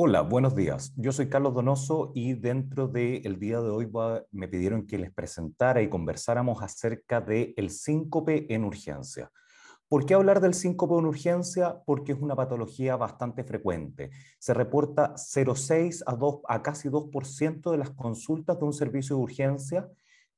Hola, buenos días. Yo soy Carlos Donoso y dentro del día de hoy me pidieron que les presentara y conversáramos acerca del síncope en urgencia. ¿Por qué hablar del síncope en urgencia? Porque es una patología bastante frecuente. Se reporta 0,6 a casi 2% de las consultas de un servicio de urgencia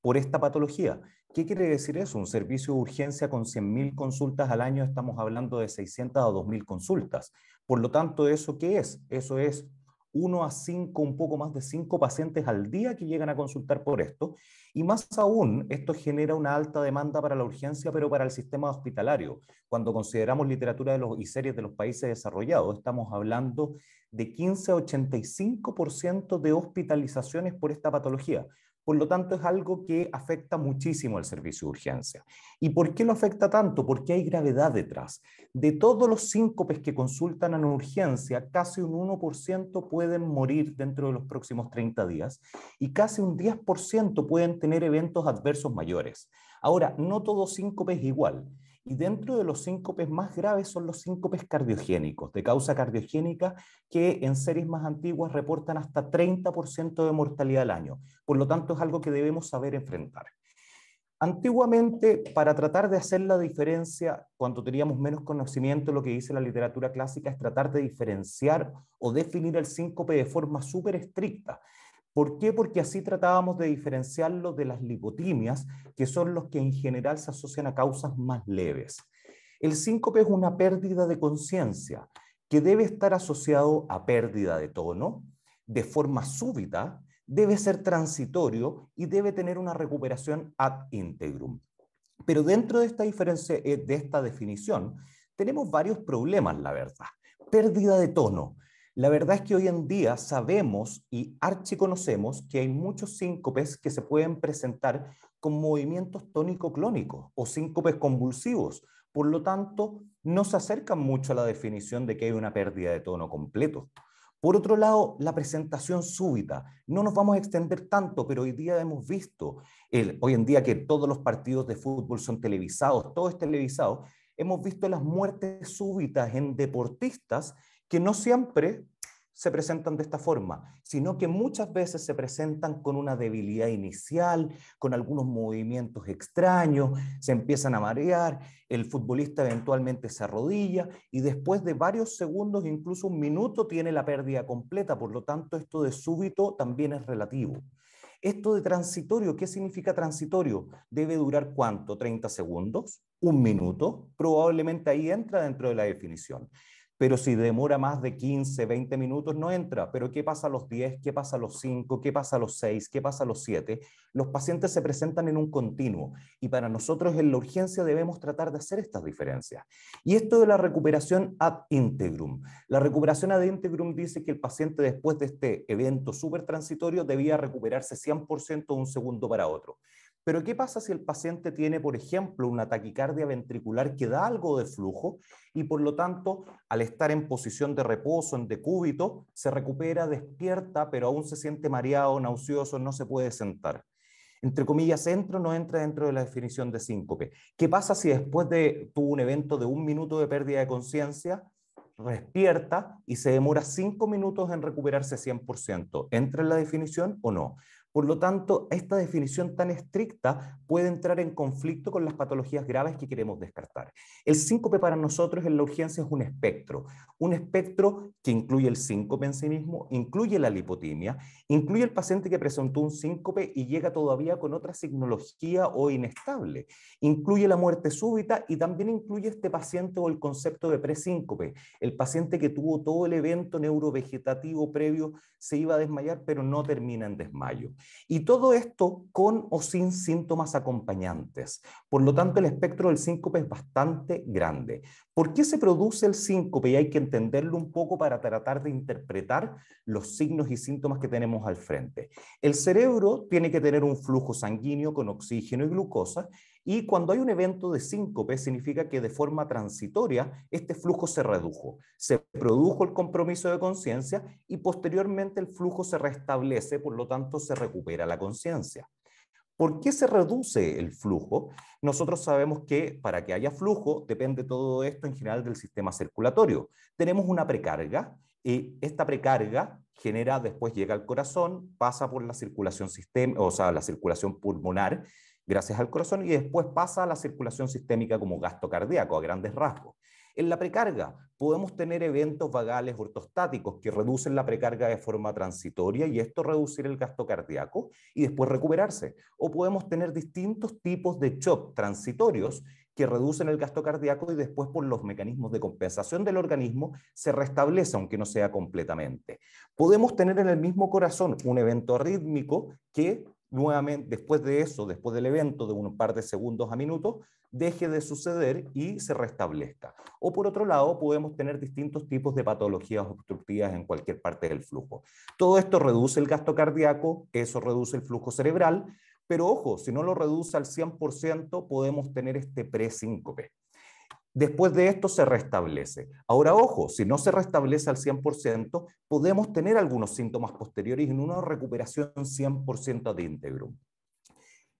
por esta patología. ¿Qué quiere decir eso? Un servicio de urgencia con 100.000 consultas al año, estamos hablando de 600 a 2.000 consultas. Por lo tanto, ¿eso qué es? Eso es uno a cinco, un poco más de cinco pacientes al día que llegan a consultar por esto. Y más aún, esto genera una alta demanda para la urgencia, pero para el sistema hospitalario. Cuando consideramos literatura de los, y series de los países desarrollados, estamos hablando de 15 a 85% de hospitalizaciones por esta patología. Por lo tanto, es algo que afecta muchísimo al servicio de urgencia. ¿Y por qué lo afecta tanto? Porque hay gravedad detrás. De todos los síncopes que consultan en urgencia, casi un 1% pueden morir dentro de los próximos 30 días y casi un 10% pueden tener eventos adversos mayores. Ahora, no todo síncope es igual. Y dentro de los síncopes más graves son los síncopes cardiogénicos, de causa cardiogénica, que en series más antiguas reportan hasta 30% de mortalidad al año. Por lo tanto, es algo que debemos saber enfrentar. Antiguamente, para tratar de hacer la diferencia, cuando teníamos menos conocimiento, lo que dice la literatura clásica es tratar de diferenciar o definir el síncope de forma súper estricta. ¿Por qué? Porque así tratábamos de diferenciarlo de las lipotimias, que son los que en general se asocian a causas más leves. El síncope es una pérdida de conciencia que debe estar asociado a pérdida de tono, de forma súbita, debe ser transitorio y debe tener una recuperación ad integrum. Pero dentro de esta, diferencia, eh, de esta definición tenemos varios problemas, la verdad. Pérdida de tono la verdad es que hoy en día sabemos y archiconocemos que hay muchos síncopes que se pueden presentar con movimientos tónico-clónicos o síncopes convulsivos. Por lo tanto, no se acercan mucho a la definición de que hay una pérdida de tono completo. Por otro lado, la presentación súbita. No nos vamos a extender tanto, pero hoy día hemos visto, hoy en día que todos los partidos de fútbol son televisados, todo es televisado, hemos visto las muertes súbitas en deportistas que no siempre se presentan de esta forma, sino que muchas veces se presentan con una debilidad inicial, con algunos movimientos extraños, se empiezan a marear, el futbolista eventualmente se arrodilla y después de varios segundos, incluso un minuto, tiene la pérdida completa. Por lo tanto, esto de súbito también es relativo. Esto de transitorio, ¿qué significa transitorio? Debe durar cuánto? ¿30 segundos? ¿Un minuto? Probablemente ahí entra dentro de la definición pero si demora más de 15, 20 minutos, no entra. Pero ¿qué pasa a los 10? ¿Qué pasa a los 5? ¿Qué pasa a los 6? ¿Qué pasa a los 7? Los pacientes se presentan en un continuo y para nosotros en la urgencia debemos tratar de hacer estas diferencias. Y esto de la recuperación ad integrum. La recuperación ad integrum dice que el paciente después de este evento súper transitorio debía recuperarse 100% de un segundo para otro. Pero ¿qué pasa si el paciente tiene, por ejemplo, una taquicardia ventricular que da algo de flujo y por lo tanto, al estar en posición de reposo, en decúbito, se recupera, despierta, pero aún se siente mareado, nauseoso, no se puede sentar? Entre comillas, entra no entra dentro de la definición de síncope. ¿Qué pasa si después de tuvo un evento de un minuto de pérdida de conciencia, despierta y se demora cinco minutos en recuperarse 100%? ¿Entra en la definición o no? Por lo tanto, esta definición tan estricta puede entrar en conflicto con las patologías graves que queremos descartar. El síncope para nosotros en la urgencia es un espectro, un espectro que incluye el síncope en sí mismo, incluye la lipotimia, incluye el paciente que presentó un síncope y llega todavía con otra signología o inestable, incluye la muerte súbita y también incluye este paciente o el concepto de presíncope, el paciente que tuvo todo el evento neurovegetativo previo, se iba a desmayar pero no termina en desmayo. Y todo esto con o sin síntomas acompañantes. Por lo tanto, el espectro del síncope es bastante grande. ¿Por qué se produce el síncope? Y hay que entenderlo un poco para tratar de interpretar los signos y síntomas que tenemos al frente. El cerebro tiene que tener un flujo sanguíneo con oxígeno y glucosa y cuando hay un evento de síncope, significa que de forma transitoria este flujo se redujo. Se produjo el compromiso de conciencia y posteriormente el flujo se restablece, por lo tanto se recupera la conciencia. ¿Por qué se reduce el flujo? Nosotros sabemos que para que haya flujo depende todo esto en general del sistema circulatorio. Tenemos una precarga y esta precarga genera, después llega al corazón, pasa por la circulación o sea, la circulación pulmonar, gracias al corazón y después pasa a la circulación sistémica como gasto cardíaco a grandes rasgos. En la precarga podemos tener eventos vagales ortostáticos que reducen la precarga de forma transitoria y esto reducir el gasto cardíaco y después recuperarse. O podemos tener distintos tipos de shock transitorios que reducen el gasto cardíaco y después por los mecanismos de compensación del organismo se restablece, aunque no sea completamente. Podemos tener en el mismo corazón un evento rítmico que nuevamente, después de eso, después del evento, de un par de segundos a minutos, deje de suceder y se restablezca. O por otro lado, podemos tener distintos tipos de patologías obstructivas en cualquier parte del flujo. Todo esto reduce el gasto cardíaco, eso reduce el flujo cerebral, pero ojo, si no lo reduce al 100%, podemos tener este presíncope. Después de esto se restablece. Ahora, ojo, si no se restablece al 100%, podemos tener algunos síntomas posteriores en una recuperación 100% de íntegro.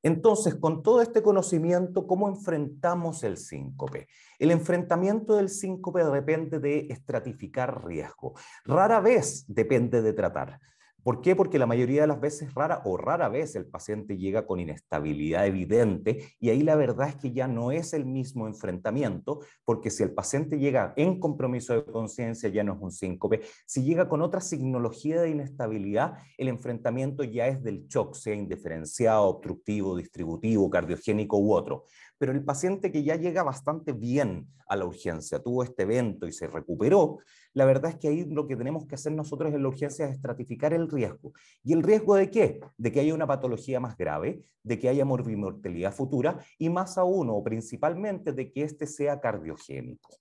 Entonces, con todo este conocimiento, ¿cómo enfrentamos el síncope? El enfrentamiento del síncope depende de estratificar riesgo. Rara vez depende de tratar. ¿Por qué? Porque la mayoría de las veces rara o rara vez el paciente llega con inestabilidad evidente y ahí la verdad es que ya no es el mismo enfrentamiento, porque si el paciente llega en compromiso de conciencia ya no es un síncope, si llega con otra signología de inestabilidad, el enfrentamiento ya es del shock, sea indiferenciado, obstructivo, distributivo, cardiogénico u otro. Pero el paciente que ya llega bastante bien a la urgencia, tuvo este evento y se recuperó, la verdad es que ahí lo que tenemos que hacer nosotros en la urgencia es estratificar el riesgo. ¿Y el riesgo de qué? De que haya una patología más grave, de que haya morbimortalidad futura y más aún o principalmente de que este sea cardiogénico.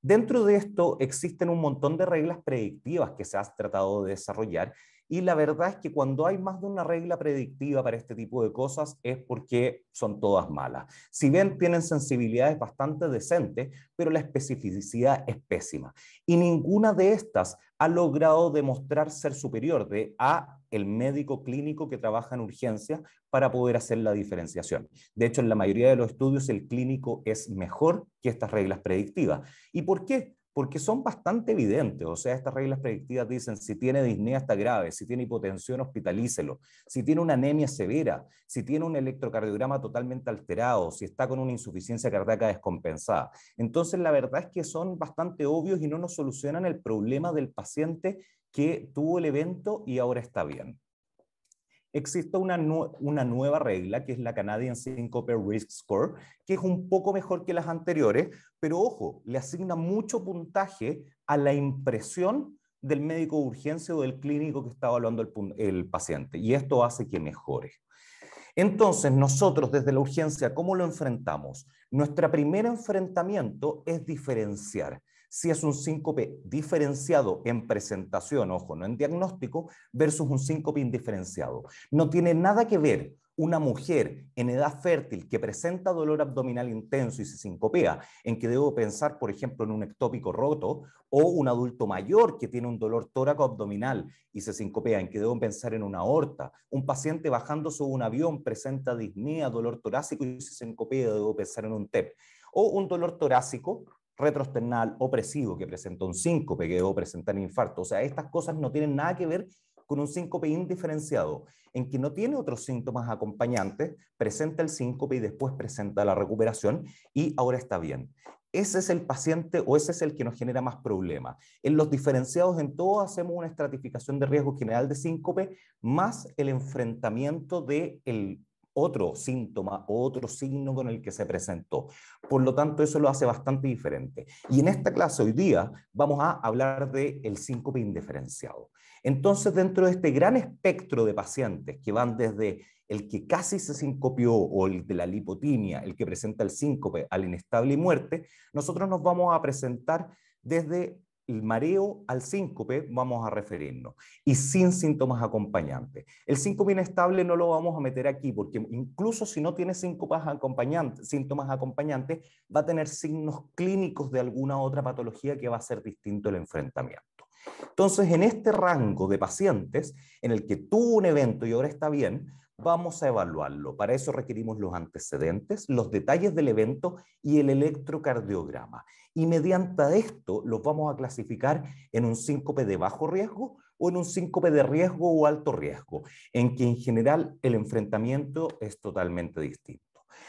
Dentro de esto existen un montón de reglas predictivas que se han tratado de desarrollar y la verdad es que cuando hay más de una regla predictiva para este tipo de cosas es porque son todas malas. Si bien tienen sensibilidades bastante decentes, pero la especificidad es pésima. Y ninguna de estas ha logrado demostrar ser superior de a el médico clínico que trabaja en urgencias para poder hacer la diferenciación. De hecho, en la mayoría de los estudios el clínico es mejor que estas reglas predictivas. ¿Y por qué? porque son bastante evidentes. O sea, estas reglas predictivas dicen, si tiene disnea está grave, si tiene hipotensión, hospitalícelo, si tiene una anemia severa, si tiene un electrocardiograma totalmente alterado, si está con una insuficiencia cardíaca descompensada. Entonces, la verdad es que son bastante obvios y no nos solucionan el problema del paciente que tuvo el evento y ahora está bien existe una, nueva regla, que es la Canadian Syncope Risk Score, que es un poco mejor que las anteriores, pero ojo, le asigna mucho puntaje a la impresión del médico de urgencia o del clínico que está evaluando el, el paciente, y esto hace que mejore. Entonces, nosotros desde la urgencia, ¿cómo lo enfrentamos? Nuestro primer enfrentamiento es diferenciar si es un síncope diferenciado en presentación, ojo, no en diagnóstico, versus un síncope indiferenciado. No tiene nada que ver una mujer en edad fértil que presenta dolor abdominal intenso y se sincopea, en que debo pensar, por ejemplo, en un ectópico roto, o un adulto mayor que tiene un dolor tóraco abdominal y se sincopea, en que debo pensar en una aorta, un paciente bajando sobre un avión presenta disnea, dolor torácico y se sincopea, debo pensar en un TEP, o un dolor torácico o opresivo que presenta un síncope, que o presentar infarto. O sea, estas cosas no tienen nada que ver con un síncope indiferenciado, en que no tiene otros síntomas acompañantes, presenta el síncope y después presenta la recuperación y ahora está bien. Ese es el paciente o ese es el que nos genera más problemas. En los diferenciados en todo hacemos una estratificación de riesgo general de síncope más el enfrentamiento del de otro síntoma o otro signo con el que se presentó. Por lo tanto, eso lo hace bastante diferente. Y en esta clase hoy día vamos a hablar del el síncope indiferenciado. Entonces, dentro de este gran espectro de pacientes que van desde el que casi se sincopió o el de la lipotimia, el que presenta el síncope al inestable y muerte, nosotros nos vamos a presentar desde el mareo al síncope vamos a referirnos y sin síntomas acompañantes. El síncope inestable no lo vamos a meter aquí porque incluso si no tiene síntomas acompañantes, va a tener signos clínicos de alguna otra patología que va a ser distinto el enfrentamiento. Entonces, en este rango de pacientes en el que tuvo un evento y ahora está bien, Vamos a evaluarlo. Para eso requerimos los antecedentes, los detalles del evento y el electrocardiograma. Y mediante esto los vamos a clasificar en un síncope de bajo riesgo o en un síncope de riesgo o alto riesgo, en que en general el enfrentamiento es totalmente distinto.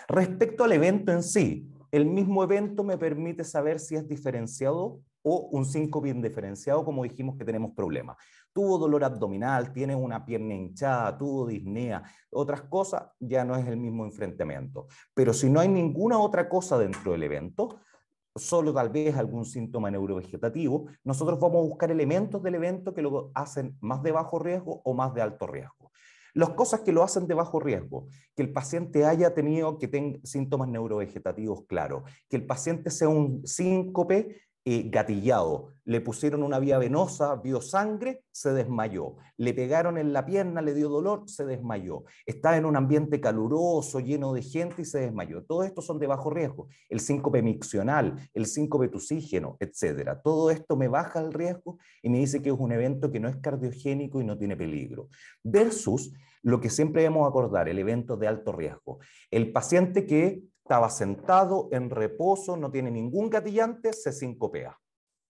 Respecto al evento en sí, el mismo evento me permite saber si es diferenciado o un síncope indiferenciado, como dijimos que tenemos problemas tuvo dolor abdominal, tiene una pierna hinchada, tuvo disnea, otras cosas, ya no es el mismo enfrentamiento. Pero si no hay ninguna otra cosa dentro del evento, solo tal vez algún síntoma neurovegetativo, nosotros vamos a buscar elementos del evento que lo hacen más de bajo riesgo o más de alto riesgo. Las cosas que lo hacen de bajo riesgo, que el paciente haya tenido que tenga síntomas neurovegetativos claro, que el paciente sea un síncope gatillado. Le pusieron una vía venosa, vio sangre, se desmayó. Le pegaron en la pierna, le dio dolor, se desmayó. Está en un ambiente caluroso, lleno de gente y se desmayó. Todo esto son de bajo riesgo. El síncope miccional, el síncope tusígeno, etcétera. Todo esto me baja el riesgo y me dice que es un evento que no es cardiogénico y no tiene peligro. Versus lo que siempre debemos acordar, el evento de alto riesgo. El paciente que estaba sentado en reposo, no tiene ningún gatillante, se sincopea.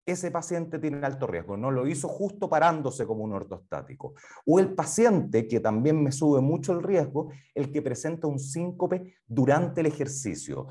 Ese paciente tiene alto riesgo, no lo hizo justo parándose como un ortostático. O el paciente, que también me sube mucho el riesgo, el que presenta un síncope durante el ejercicio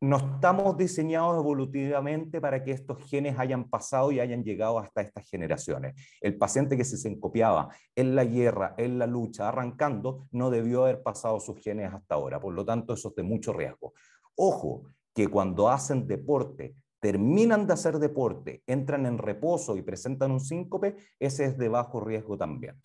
no estamos diseñados evolutivamente para que estos genes hayan pasado y hayan llegado hasta estas generaciones. El paciente que se encopiaba en la guerra, en la lucha, arrancando, no debió haber pasado sus genes hasta ahora. Por lo tanto, eso es de mucho riesgo. Ojo, que cuando hacen deporte, terminan de hacer deporte, entran en reposo y presentan un síncope, ese es de bajo riesgo también.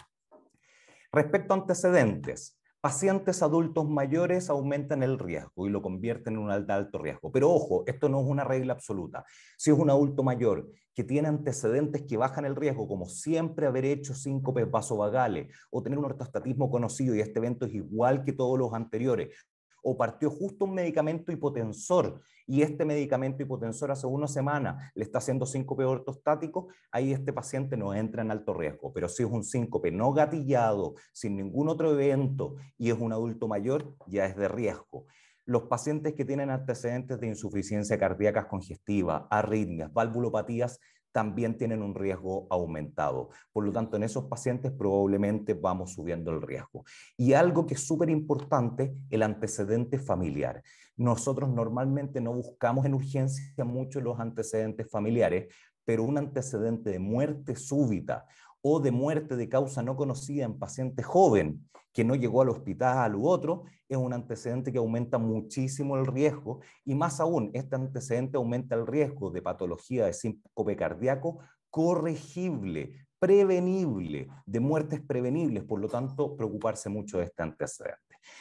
Respecto a antecedentes, pacientes adultos mayores aumentan el riesgo y lo convierten en un alto riesgo. Pero ojo, esto no es una regla absoluta. Si es un adulto mayor que tiene antecedentes que bajan el riesgo, como siempre haber hecho síncopes vasovagales o tener un ortostatismo conocido y este evento es igual que todos los anteriores, o partió justo un medicamento hipotensor y este medicamento hipotensor hace una semana le está haciendo síncope ortostático, ahí este paciente no entra en alto riesgo. Pero si es un síncope no gatillado, sin ningún otro evento y es un adulto mayor, ya es de riesgo los pacientes que tienen antecedentes de insuficiencia cardíaca congestiva, arritmias, valvulopatías, también tienen un riesgo aumentado. Por lo tanto, en esos pacientes probablemente vamos subiendo el riesgo. Y algo que es súper importante, el antecedente familiar. Nosotros normalmente no buscamos en urgencia mucho los antecedentes familiares, pero un antecedente de muerte súbita o de muerte de causa no conocida en paciente joven que no llegó al hospital u otro, es un antecedente que aumenta muchísimo el riesgo y más aún, este antecedente aumenta el riesgo de patología de síncope cardíaco corregible, prevenible, de muertes prevenibles, por lo tanto, preocuparse mucho de este antecedente.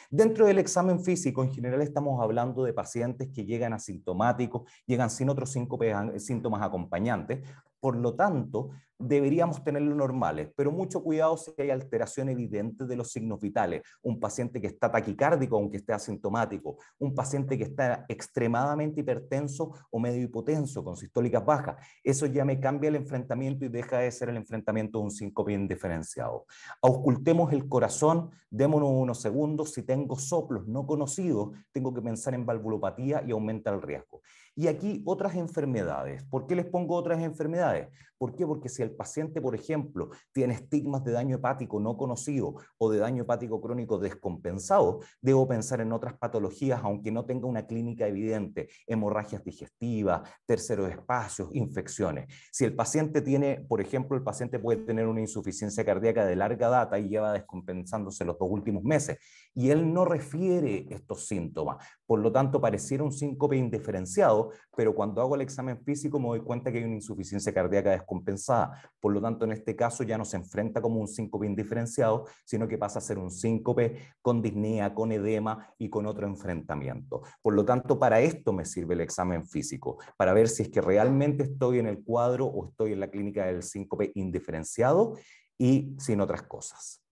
Dentro del examen físico, en general estamos hablando de pacientes que llegan asintomáticos, llegan sin otros síntomas acompañantes, por lo tanto, deberíamos tenerlo normales, pero mucho cuidado si hay alteración evidente de los signos vitales. Un paciente que está taquicárdico, aunque esté asintomático, un paciente que está extremadamente hipertenso o medio hipotenso, con sistólicas bajas. Eso ya me cambia el enfrentamiento y deja de ser el enfrentamiento de un síncope indiferenciado. Auscultemos el corazón, démonos unos segundos. Si tengo soplos no conocidos, tengo que pensar en valvulopatía y aumenta el riesgo. Y aquí otras enfermedades. ¿Por qué les pongo otras enfermedades? ¿Por qué? Porque si el el paciente, por ejemplo, tiene estigmas de daño hepático no conocido o de daño hepático crónico descompensado, debo pensar en otras patologías, aunque no tenga una clínica evidente, hemorragias digestivas, terceros espacios, infecciones. Si el paciente tiene, por ejemplo, el paciente puede tener una insuficiencia cardíaca de larga data y lleva descompensándose los dos últimos meses y él no refiere estos síntomas. Por lo tanto, pareciera un síncope indiferenciado, pero cuando hago el examen físico me doy cuenta que hay una insuficiencia cardíaca descompensada. Por lo tanto, en este caso ya no se enfrenta como un síncope indiferenciado, sino que pasa a ser un síncope con disnea, con edema y con otro enfrentamiento. Por lo tanto, para esto me sirve el examen físico, para ver si es que realmente estoy en el cuadro o estoy en la clínica del síncope indiferenciado y sin otras cosas.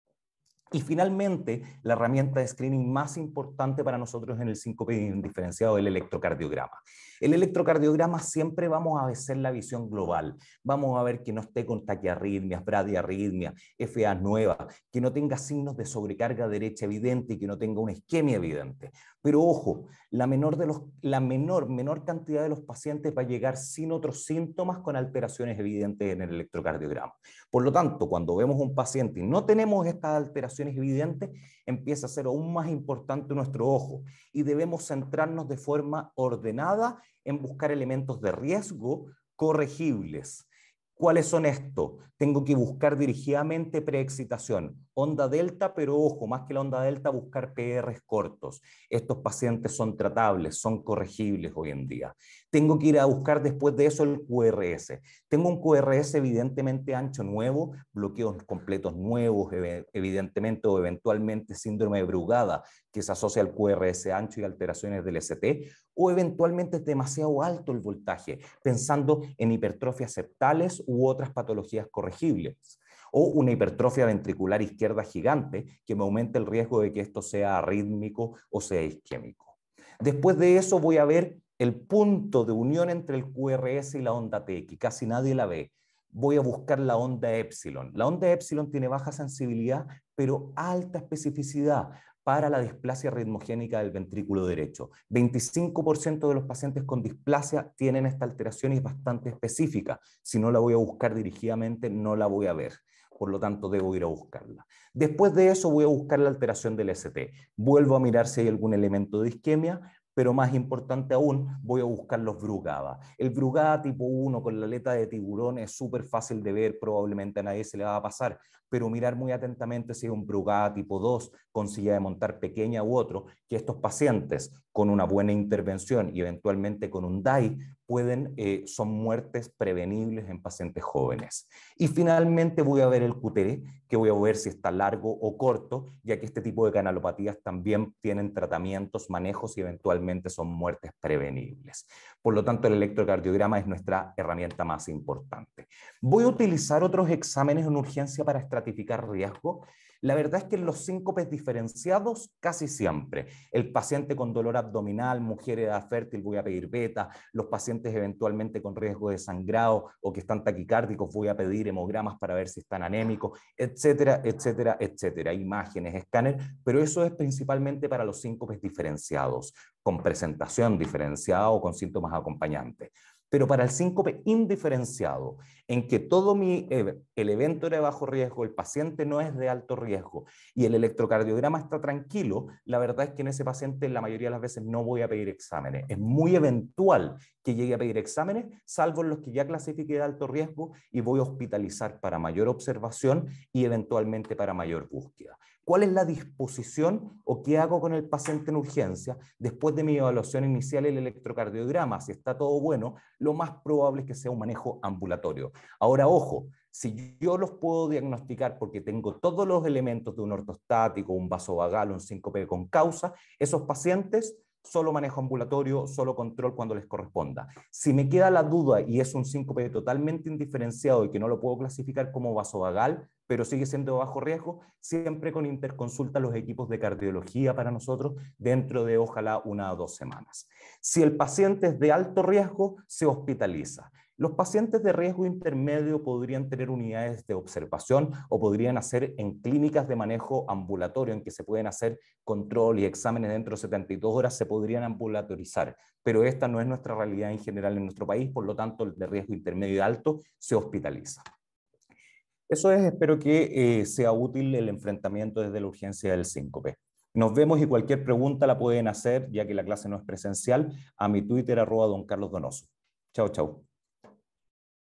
Y finalmente, la herramienta de screening más importante para nosotros en el síncope indiferenciado, el electrocardiograma. El electrocardiograma siempre vamos a hacer la visión global. Vamos a ver que no esté con taquiarritmias, bradiarritmias, FA nueva, que no tenga signos de sobrecarga derecha evidente y que no tenga una isquemia evidente. Pero ojo, la menor, de la menor, menor cantidad de los pacientes va a llegar sin otros síntomas con alteraciones evidentes en el electrocardiograma. Por lo tanto, cuando vemos un paciente y no tenemos estas alteraciones evidentes, empieza a ser aún más importante nuestro ojo y debemos centrarnos de forma ordenada en buscar elementos de riesgo corregibles. ¿Cuáles son estos? Tengo que buscar dirigidamente preexcitación onda delta, pero ojo, más que la onda delta, buscar PRs cortos. Estos pacientes son tratables, son corregibles hoy en día. Tengo que ir a buscar después de eso el QRS. Tengo un QRS evidentemente ancho nuevo, bloqueos completos nuevos, evidentemente, o eventualmente síndrome de brugada, que se asocia al QRS ancho y alteraciones del ST, o eventualmente es demasiado alto el voltaje, pensando en hipertrofias septales u otras patologías corregibles o una hipertrofia ventricular izquierda gigante que me aumente el riesgo de que esto sea arrítmico o sea isquémico. Después de eso voy a ver el punto de unión entre el QRS y la onda TX, casi nadie la ve. Voy a buscar la onda epsilon. La onda epsilon tiene baja sensibilidad, pero alta especificidad para la displasia ritmogénica del ventrículo derecho. 25% de los pacientes con displasia tienen esta alteración y es bastante específica. Si no la voy a buscar dirigidamente, no la voy a ver por lo tanto debo ir a buscarla. Después de eso voy a buscar la alteración del ST, vuelvo a mirar si hay algún elemento de isquemia, pero más importante aún, voy a buscar los Brugada. El Brugada tipo 1 con la aleta de tiburón es súper fácil de ver, probablemente a nadie se le va a pasar, pero mirar muy atentamente si es un Brugada tipo 2 con silla de montar pequeña u otro, que estos pacientes con una buena intervención y eventualmente con un DAI pueden, eh, son muertes prevenibles en pacientes jóvenes. Y finalmente voy a ver el QT, que voy a ver si está largo o corto, ya que este tipo de canalopatías también tienen tratamientos, manejos y eventualmente son muertes prevenibles. Por lo tanto, el electrocardiograma es nuestra herramienta más importante. Voy a utilizar otros exámenes en urgencia para estratificar riesgo la verdad es que en los síncopes diferenciados, casi siempre, el paciente con dolor abdominal, mujer edad fértil, voy a pedir beta, los pacientes eventualmente con riesgo de sangrado o que están taquicárdicos, voy a pedir hemogramas para ver si están anémicos, etcétera, etcétera, etcétera, imágenes, escáner, pero eso es principalmente para los síncopes diferenciados, con presentación diferenciada o con síntomas acompañantes pero para el síncope indiferenciado, en que todo mi, eh, el evento era de bajo riesgo, el paciente no es de alto riesgo y el electrocardiograma está tranquilo, la verdad es que en ese paciente la mayoría de las veces no voy a pedir exámenes. Es muy eventual que llegue a pedir exámenes, salvo en los que ya clasifique de alto riesgo y voy a hospitalizar para mayor observación y eventualmente para mayor búsqueda. ¿Cuál es la disposición o qué hago con el paciente en urgencia después de mi evaluación inicial y el electrocardiograma? Si está todo bueno, lo más probable es que sea un manejo ambulatorio. Ahora, ojo, si yo los puedo diagnosticar porque tengo todos los elementos de un ortostático, un vaso vagal, un síncope con causa, esos pacientes solo manejo ambulatorio, solo control cuando les corresponda. Si me queda la duda y es un síncope totalmente indiferenciado y que no lo puedo clasificar como vasovagal, pero sigue siendo bajo riesgo, siempre con interconsulta los equipos de cardiología para nosotros dentro de ojalá una o dos semanas. Si el paciente es de alto riesgo, se hospitaliza. Los pacientes de riesgo intermedio podrían tener unidades de observación o podrían hacer en clínicas de manejo ambulatorio, en que se pueden hacer control y exámenes dentro de 72 horas, se podrían ambulatorizar. Pero esta no es nuestra realidad en general en nuestro país, por lo tanto, el de riesgo intermedio y alto se hospitaliza. Eso es, espero que eh, sea útil el enfrentamiento desde la urgencia del síncope. Nos vemos y cualquier pregunta la pueden hacer, ya que la clase no es presencial, a mi Twitter, arroba don Carlos Donoso. Chao, chao.